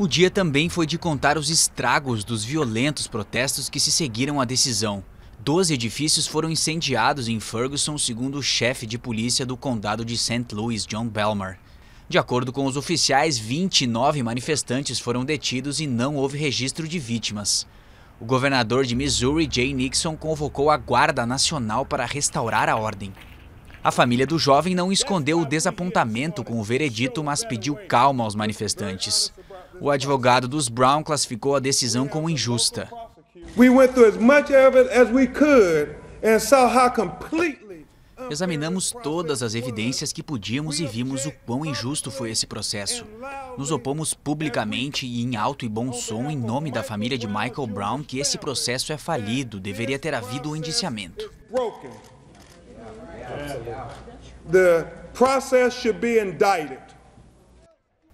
O dia também foi de contar os estragos dos violentos protestos que se seguiram à decisão. Doze edifícios foram incendiados em Ferguson, segundo o chefe de polícia do condado de St. Louis, John Belmar. De acordo com os oficiais, 29 manifestantes foram detidos e não houve registro de vítimas. O governador de Missouri, Jay Nixon, convocou a Guarda Nacional para restaurar a ordem. A família do jovem não escondeu o desapontamento com o veredito, mas pediu calma aos manifestantes. O advogado dos Brown classificou a decisão como injusta. Examinamos todas as evidências que podíamos e vimos o quão injusto foi esse processo. Nos opomos publicamente e em alto e bom som em nome da família de Michael Brown que esse processo é falido, deveria ter havido um indiciamento. O processo deveria ser indicted.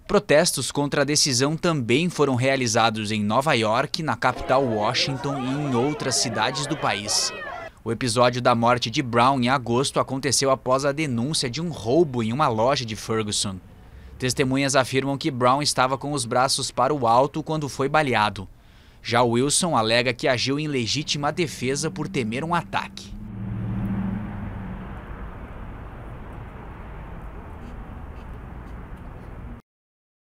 Protestos contra a decisão também foram realizados em Nova York, na capital Washington e em outras cidades do país. O episódio da morte de Brown em agosto aconteceu após a denúncia de um roubo em uma loja de Ferguson. Testemunhas afirmam que Brown estava com os braços para o alto quando foi baleado. Já Wilson alega que agiu em legítima defesa por temer um ataque.